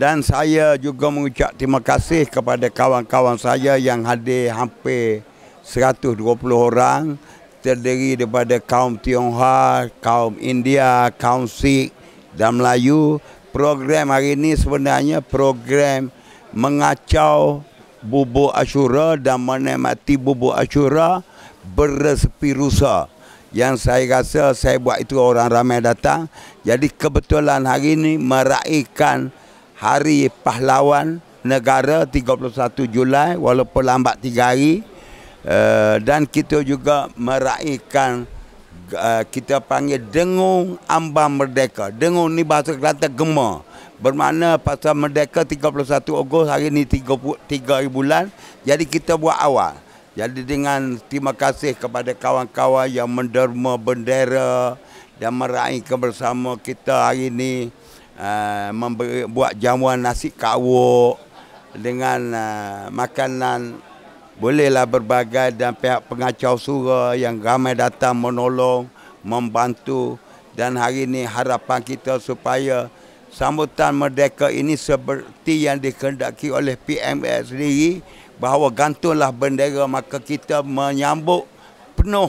dan saya juga mengucap terima kasih kepada kawan-kawan saya yang hadir hampir 120 orang terdiri daripada kaum Tionghoa, kaum India, kaum Sikh dan Melayu. Program hari ini sebenarnya program mengacau bubuk Ashura dan menikmati bubuk Ashura beresepi rusa. Yang saya rasa saya buat itu orang ramai datang. Jadi kebetulan hari ini meraihkan Hari Pahlawan Negara 31 Julai walaupun lambat tiga hari eh, dan kita juga meraihkan eh, kita panggil Dengung Ambang Merdeka. Dengung ni bahasa Kelantan gema. Bermakna pasal merdeka 31 Ogos hari ni tiga hari bulan. Jadi kita buat awal. Jadi dengan terima kasih kepada kawan-kawan yang menderma bendera dan meraihkan bersama kita hari ini. Ah, memberi, buat jamuan nasi kawuk dengan uh, makanan bolehlah berbagai dan pihak pengacau sura yang ramai datang menolong membantu dan hari ini harapan kita supaya sambutan merdeka ini seperti yang dikehendaki oleh PMS sendiri bahawa gantunglah bendera maka kita menyambut penuh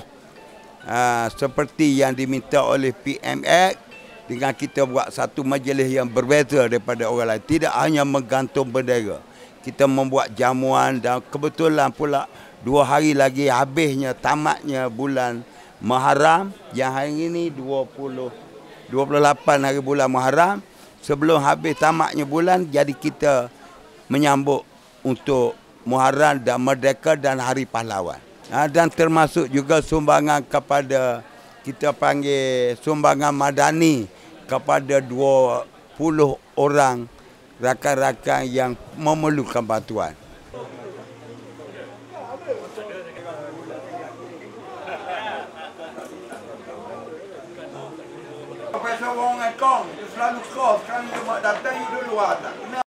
uh, seperti yang diminta oleh PMX dengan kita buat satu majlis yang berbeza daripada orang lain. Tidak hanya menggantung bendera. Kita membuat jamuan dan kebetulan pula dua hari lagi habisnya tamatnya bulan Muharram yang hari ini 20 28 hari bulan Muharram sebelum habis tamatnya bulan jadi kita menyambut untuk Muharram dan Merdeka dan Hari Pahlawan. Ha, dan termasuk juga sumbangan kepada kita panggil sumbangan madani kepada 20 orang rakan-rakan yang memerlukan bantuan. Profesor Wong Kong, dia selalu cross kan dia datang dia luar tak